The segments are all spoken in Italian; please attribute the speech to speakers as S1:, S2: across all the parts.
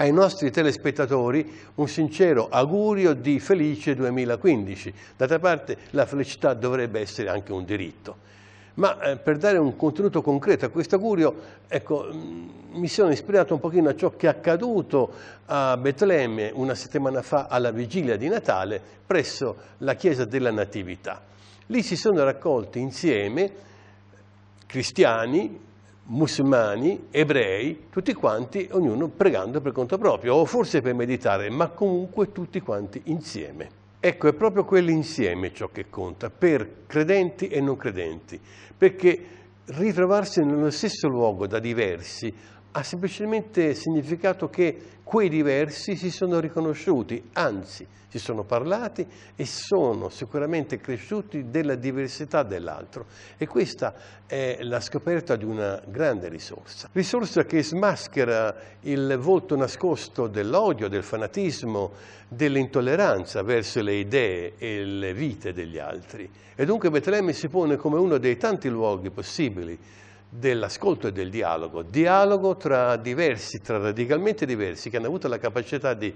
S1: ai nostri telespettatori un sincero augurio di felice 2015. D'altra parte la felicità dovrebbe essere anche un diritto. Ma eh, per dare un contenuto concreto a questo augurio, ecco, mm, mi sono ispirato un pochino a ciò che è accaduto a Betlemme una settimana fa alla vigilia di Natale presso la chiesa della Natività. Lì si sono raccolti insieme cristiani, musulmani, ebrei, tutti quanti, ognuno pregando per conto proprio, o forse per meditare, ma comunque tutti quanti insieme. Ecco, è proprio quell'insieme ciò che conta, per credenti e non credenti, perché ritrovarsi nello stesso luogo da diversi ha semplicemente significato che quei diversi si sono riconosciuti, anzi si sono parlati e sono sicuramente cresciuti della diversità dell'altro e questa è la scoperta di una grande risorsa. Risorsa che smaschera il volto nascosto dell'odio, del fanatismo, dell'intolleranza verso le idee e le vite degli altri. E dunque Betlemme si pone come uno dei tanti luoghi possibili dell'ascolto e del dialogo, dialogo tra diversi, tra radicalmente diversi, che hanno avuto la capacità di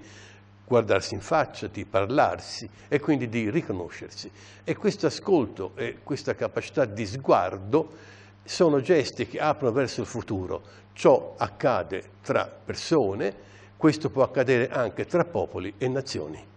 S1: guardarsi in faccia, di parlarsi e quindi di riconoscersi. E questo ascolto e questa capacità di sguardo sono gesti che aprono verso il futuro. Ciò accade tra persone, questo può accadere anche tra popoli e nazioni.